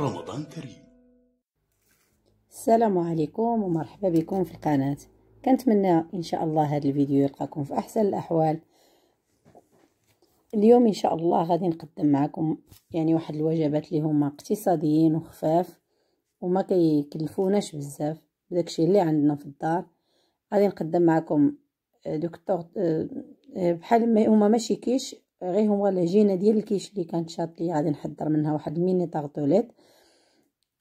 رمضان كريم السلام عليكم ومرحبا بكم في القناة كنتمنى ان شاء الله هذا الفيديو يلقاكم في احسن الاحوال اليوم ان شاء الله غادي نقدم معكم يعني واحد الوجبات اللي هما اقتصاديين وخفاف وما كيكلفوناش بزاف داكشي اللي عندنا في الدار غادي نقدم معكم آه، دكتور آه، بحال ما هما ماشي كيش غير هو العجينه ديال الكيش اللي كانت شاط لي غادي نحضر منها واحد ميني طاغطوليت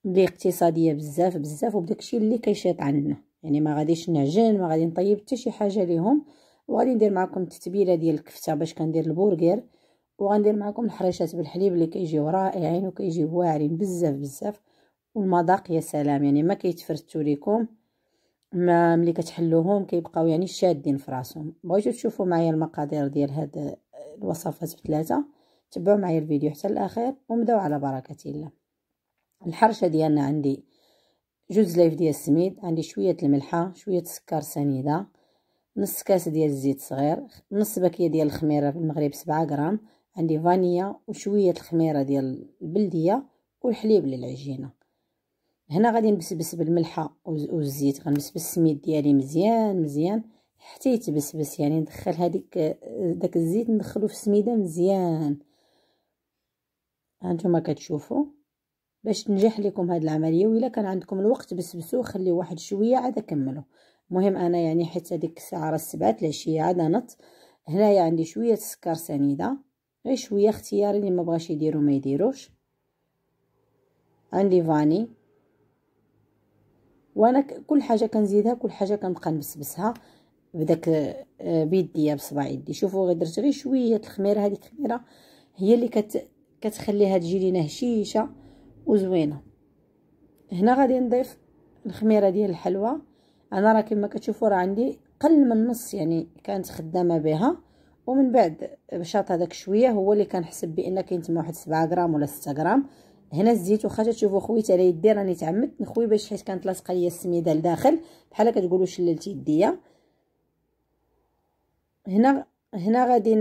اللي اقتصاديه بزاف بزاف وبداكشي اللي كيشيط عندنا يعني ما غاديش نعجن ما غادي نطيب حتى شي حاجه ليهم وغادي ندير معكم التتبيله ديال الكفته باش كندير البرجر وغندير معكم الحريشات بالحليب اللي كيجيو رائعين وكيجيو واعرين بزاف بزاف والمذاق يا سلام يعني ما كيتفرتو ليكم ما ملي كتحلوهم كيبقاو يعني شادين في راسهم بغيتو تشوفوا معايا المقادير ديال هاد الوصفات بثلاثة تبعوا معايا الفيديو حتى الاخير ومدوا على بركة الله الحرشة ديالنا عندي جوج زلايف ديال السميد عندي شوية الملحة شوية السكر سنيدة نص كاس ديال الزيت صغير نص باكية ديال الخميرة في المغرب سبعة غرام عندي فانيا وشوية الخميرة ديال البلدية والحليب للعجينة هنا غادي نبسبس بالملحة والزيت غنبسبس السميد ديالي مزيان مزيان حتى يتبسبس يعني ندخل هذيك آه، داك الزيت ندخلو في السميده مزيان هانتوما كتشوفوا باش تنجح لكم هاد العمليه وإلا كان عندكم الوقت بسبسوه خليه واحد شويه عاد كملوا المهم انا يعني حيت هذيك الساعه راه السبعة العشيه عاد نط هنايا عندي شويه السكر سنيده غير شويه اختياري اللي ما بغاش يديرو ما يديروش عندي فاني وانا كل حاجه كنزيدها كل حاجه كنبقى نبسبسها بداك آه، بيديا بصبع يدي شوفوا غير درت غير شويه الخميره هذيك الخميره هي اللي كت كتخليها تجي لينا هشيشه وزوينه هنا غادي نضيف الخميره ديال الحلوى انا راه كما كتشوفوا راه عندي قل من نص يعني كانت خدامه بها ومن بعد بشاط هذاك شويه هو اللي كنحسب بان كاين تما واحد 7 غرام ولا 6 غرام هنا الزيت واخا تشوفوا خويت على يدي راني تعمدت نخوي باش حيت كانت لاصقه ليا السميده لداخل بحال كتقولوا شللت يديا هنا هنا غادي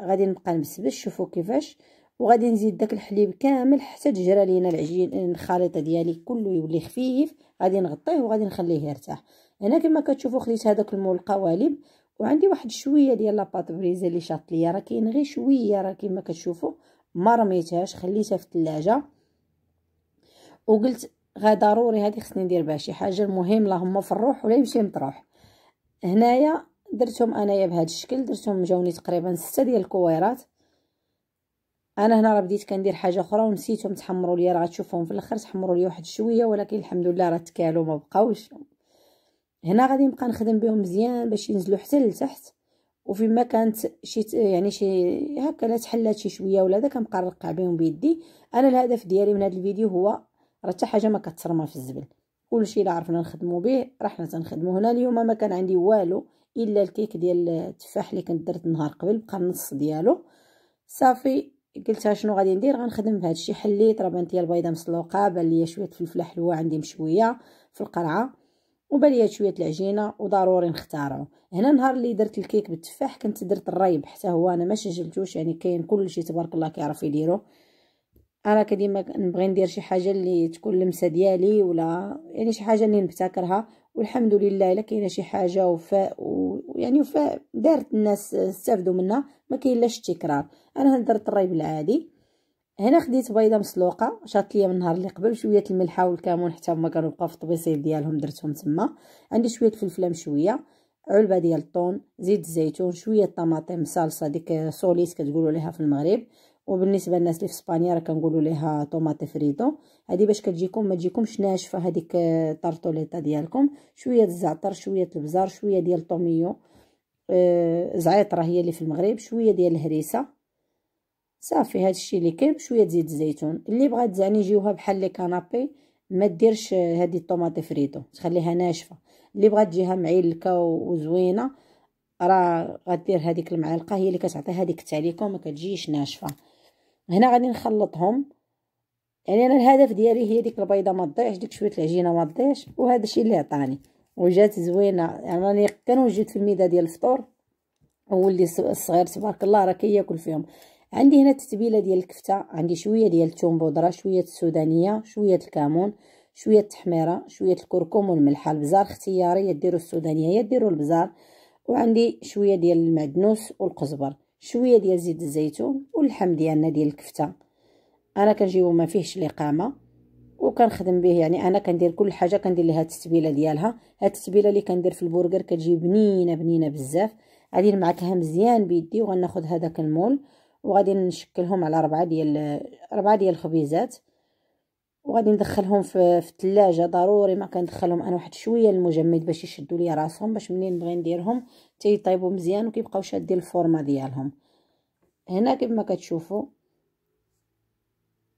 غادي نبقى نبسبش شوفوا كيفاش وغادي نزيد داك الحليب كامل حتى تجرى لينا العجين الخليط ديالي كله يولي خفيف غادي نغطيه وغادي نخليه يرتاح هنا كما كتشوفوا خديت هذاك المول القوالب وعندي واحد شويه ديال لاباط بريزا اللي شاط ليا راه كاين غير شويه راه كما كتشوفوا ما رميتهاش خليتها في الثلاجه وقلت غا ضروري هذه خصني ندير بها شي حاجه المهم اللهم في الروح ولا يمشي مطروح هنايا درتهم انايا بهذا الشكل درتهم جاوني تقريبا ستة ديال الكويرات انا هنا راه بديت كندير حاجه اخرى ونسيتهم تحمروا لي راه تشوفوهم في الاخر تحمروا لي واحد شويه ولكن الحمد لله راه تكالو ما بقاوش هنا غادي نبقى نخدم بهم مزيان باش ينزلوا حتى لتحت وفيما كانت شي يعني شي هكا لا تحلات شي شويه ولا دا كنبقى نرقع بهم بيدي انا الهدف ديالي من هذا الفيديو هو راه حتى حاجه ما كترمى في الزبل كلشي الا عرفنا نخدمو به راه حنا تنخدمو هنا اليوم ما كان عندي والو الا الكيك ديال التفاح اللي كنت درت النهار قبل بقى النص ديالو صافي قلت شنو غادي ندير غنخدم بهذا الشيء حليت راه ديال البيضه مسلوقه بان ليا شويه الفلفله حلوه عندي مشويه في القرعه وبان ليا شويه العجينه وضروري نختارعو هنا نهار اللي درت الكيك بالتفاح كنت درت الريب حتى هو انا ما سجلتوش يعني كاين كلشي تبارك الله كيعرف يديرو انا كديما نبغي ندير شي حاجه اللي تكون لمسه ديالي ولا يعني شي حاجه اللي نبتكرها والحمد لله الا كاينه شي حاجه وفاء يعني دارت الناس استافدوا منها ما كاينلاش التكرار انا هندرت الريب العادي هنا خديت بيضه مسلوقه شات ليا من النهار اللي قبل شويه الملحه والكمون حتى هما كانوا بقاو في الطبيصيل ديالهم درتهم تما عندي شويه الفلفله مشويه علبه ديال الطون زيت الزيتون شويه طماطم صلصه ديك سوليس كتقولوا ليها في المغرب وبالنسبه للناس اللي في اسبانيا راه كنقولوا ليها طوماطي فريتو هذه باش كتجيكم ما تجيكمش ناشفه هذيك الطرطوليطه ديالكم شويه الزعتر شويه البزار شويه ديال الطوميو آه، زعيطره هي اللي في المغرب شويه ديال الهريسه صافي هذا الشيء اللي كاين شويه زيت الزيتون اللي بغات زعني يجيوها بحال لي كانابي ما ديرش هذه آه، الطوماطي فريتو تخليها ناشفه اللي بغات تجيها معلكه وزوينه راه غدير هذيك المعلقه هي اللي كتعطي هذيك التعليكه وما كتجيش ناشفه هنا غادي نخلطهم يعني انا الهدف ديالي هي ديك البيضه ما تضيعش ديك شويه العجينه ما تضيعش وهذا الشيء اللي عطاني وجات زوينه يعني راني كنوجد في الميده ديال الفطور واللي الصغير تبارك الله راه كياكل فيهم عندي هنا التتبيله ديال الكفته عندي شويه ديال الثوم بودره شويه السودانيه شويه الكمون شويه التحميره شويه الكركم والملح البزار اختياري يا ديروا السودانيه يا ديروا البزار وعندي شويه ديال المعدنوس والقزبر شويه ديال زيت الزيتون واللحم ديالنا ديال الكفته انا كنجيبو ما فيهش الاقامه وكنخدم به يعني انا كندير كل حاجه كندير ليها التتبيله ديالها هاد التتبيله اللي كندير في البرجر كتجي بنينه بنينه بزاف غادي نمعكها مزيان بيدي وغناخذ هذاك المول وغادي نشكلهم على ربعه ديال ربعه ديال الخبيزات وغادي ندخلهم في, في الثلاجه ضروري ما كندخلهم انا واحد شويه المجمد باش يشدوا لي راسهم باش منين نبغي نديرهم تيطيبوا مزيان وكيبقاو شادين الفورمه ديالهم هنا كيف ما كتشوفوا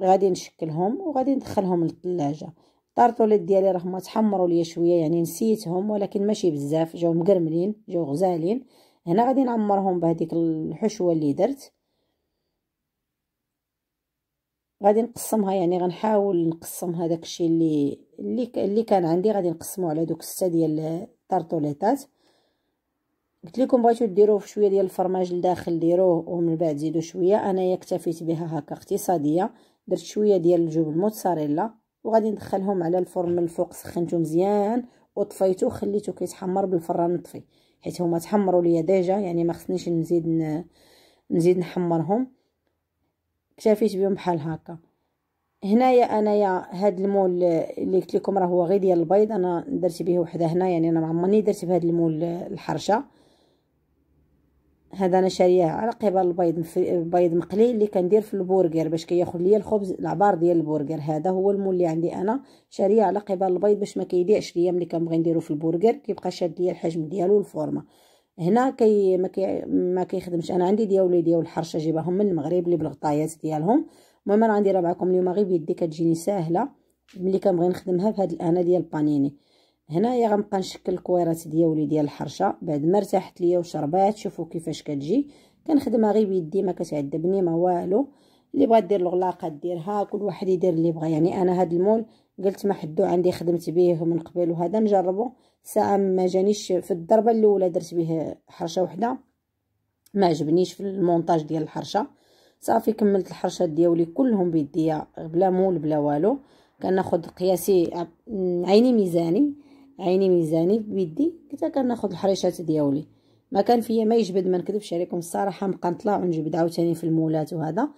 غادي نشكلهم وغادي ندخلهم للثلاجه الطارطوليت ديالي راهم تحمروا ليا شويه يعني نسيتهم ولكن ماشي بزاف جاو مقرملين جاو غزالين هنا غادي نعمرهم بهذيك الحشوه اللي درت غادي نقسمها يعني غنحاول نقسم هذاك الشيء اللي اللي اللي كان عندي غادي نقسمو على دوك سته ديال الطرطوليطات قلت لكم بغيتو ديروه شويه ديال الفرماج لداخل ديروه ومن بعد زيدوا شويه انايا اكتفيت بها هكا اقتصاديه درت شويه ديال الجبن موتزاريلا وغادي ندخلهم على الفرن من الفوق سخنته مزيان وطفيته وخليته كيتحمر بالفران مطفي حيت هما تحمروا ليا ديجا يعني ما خصنيش نزيد ن... نزيد نحمرهم اكتفيت بهم بحال هكا هنايا انايا هاد المول اللي قلت لكم راه هو غير ديال البيض انا درت به وحده هنا يعني انا ما عمرني درت بهاد المول الحرشه هذا انا شارياه على قبل البيض بيض مقلي اللي كندير في البرجر باش كياخذ ليا الخبز العبار ديال البرجر هذا هو المول اللي عندي انا شاريه على قبل البيض باش ما كيضيعش ليا ملي كنبغي نديرو في البرجر كيبقى شاد ليا الحجم ديالو والفورمه هنا كي ما, كي ما كيخدمش انا عندي ديال وليدي والحرشه جيبهم من المغرب اللي بالغطايات ديالهم المهم انا غنديرها معكم اليوم غير بيدي كتجيني ساهله ملي كنبغي نخدمها بهاد الانا ديال البانيني هنايا غنبقى نشكل الكويرات ديالي ديال الحرشه بعد ما ارتاحت ليا وشربات شوفوا كيفاش كتجي كنخدمها غير بيدي ما كتعذبني ما والو اللي بغات دير الغلاقه ديرها كل واحد يدير اللي بغى يعني انا هاد المول قلت ما حدو عندي خدمت به من قبل وهذا نجربه ساعه ما جانيش في الضربه الاولى درت به حرشه وحده ما عجبنيش في المونتاج ديال الحرشه صافي كملت الحرشات ديالي كلهم بيديا بلا مول بلا والو كناخذ قياسي عيني ميزاني عيني ميزاني بيدي كنت كناخد الحريشات ديالي ما كان فيا ما يجبد ما نكذبش عليكم الصراحه بقى نطلع ونجبد عاوتاني في المولات وهذا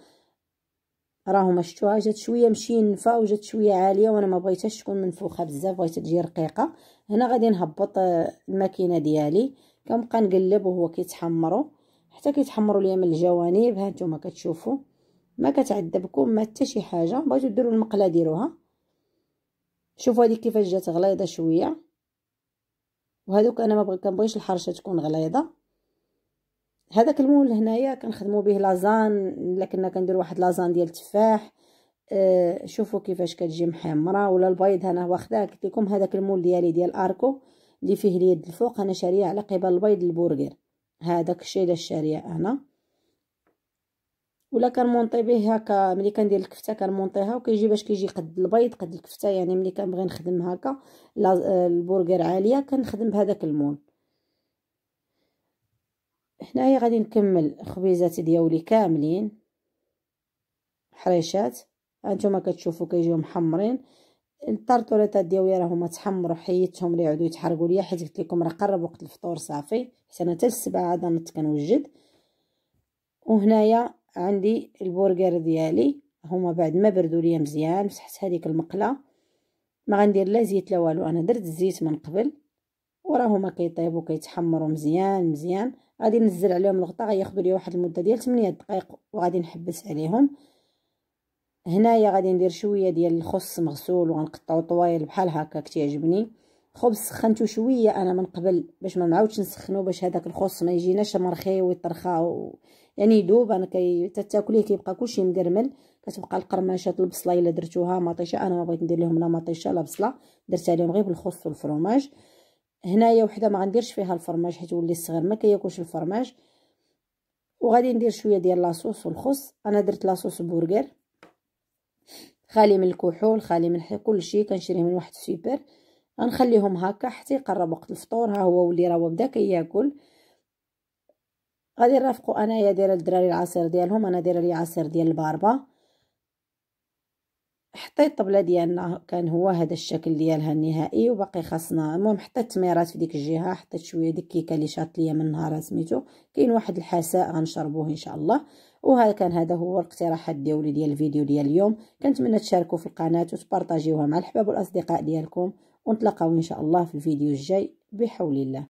ما شفتوها جات شويه مشينفه وجات شويه عاليه وانا ما بغيتهاش تكون منفوخه بزاف بغيت تجي رقيقه هنا غادي نهبط آه، الماكينه ديالي كنبقى نقلب وهو كيتحمروا حتى كيتحمروا ليا من الجوانب ها نتوما كتشوفوا ما كتعذبكم ما حتى شي حاجه بغيتو ديروا المقله ديروها شوفوا هذه كيفاش جات غليظه شويه وهذوك انا ما كنبغيش الحرشه تكون غليظه هذاك المول هنايا كنخدموا به لازان الا كنا كندير واحد لازان ديال التفاح أه شوفوا كيفاش كتجي محمره ولا البيض انا واخداه قلت لكم هذاك المول ديالي ديال اركو اللي فيه اليد الفوق انا شاريه على قبل البيض البرجر هذاك الشيء اللي شاريه انا ولا كنمونطي به هكا ملي كندير الكفته كنمونطيها وكيجي باش كيجي قد البيض قد الكفته يعني ملي كنبغي نخدم هكا البرجر عاليه كنخدم بهذاك المول هنايا غادي نكمل خبيزات ديالي كاملين حريشات هانتوما كتشوفوا كيجيو محمرين الطرطوريطات ديالي راهما تحمروا حيتهم لي يعودوا يتحرقوا ليا حيت قلت لكم راه قرب وقت الفطور صافي حيت انا حتى السبعه عاد نت كنوجد وهنايا عندي البرجر ديالي هما بعد ما بردوا ليا مزيان مسحت هذيك المقله ما غندير لا زيت لا والو انا درت الزيت من قبل وراهما كيطيبوا كيتحمروا مزيان مزيان غادي نزل عليهم الغطاء غياخذوا لي واحد المده ديال 8 دقائق وغادي نحبس عليهم هنايا غادي ندير شويه ديال الخص مغسول وغنقطعو طوايل بحال هكا كتعجبني خبز سخنته شويه انا من قبل باش ما نعاودش نسخنو باش هذاك الخص ما يجيناش مرخي ويطرخا و... يعني يدوب انا كي تاكليه كيبقى كلشي مقرمل كتبقى القرماشات البصله الا درتوها مطيشه انا ما بغيت ندير لهم لا مطيشه لا بصله درت عليهم غير بالخص والفرماج هنايا وحده ما غنديرش فيها الفرماج حيت ولي صغير ما كياكلش الفرماج وغادي ندير شويه ديال لاصوص والخص انا درت لاصوص برجر خالي من الكحول خالي من كلشي كنشريه من واحد السوبر غنخليهم هكا حتى يقرب وقت الفطور ها هو ولي راه بدا كياكل غادي نرافقو انايا دايره للدراري العصير ديالهم انا دايره لي عصير ديال الباربه حطيت الطبله ديالنا كان هو هذا الشكل ديالها النهائي وباقي خاصنا المهم حطيت التميرات في ديك الجهه حطيت شويه ديك الكيكه اللي شاط ليا من نهار سميتو كاين واحد الحساء غنشربوه ان شاء الله وهذا كان هذا هو الاقتراحات ديالي ديال الفيديو ديال اليوم كنتمنى تشاركوا في القناه وتبارطاجيوها مع الحباب والاصدقاء ديالكم ونتلقاو إن شاء الله في الفيديو الجاي بحول الله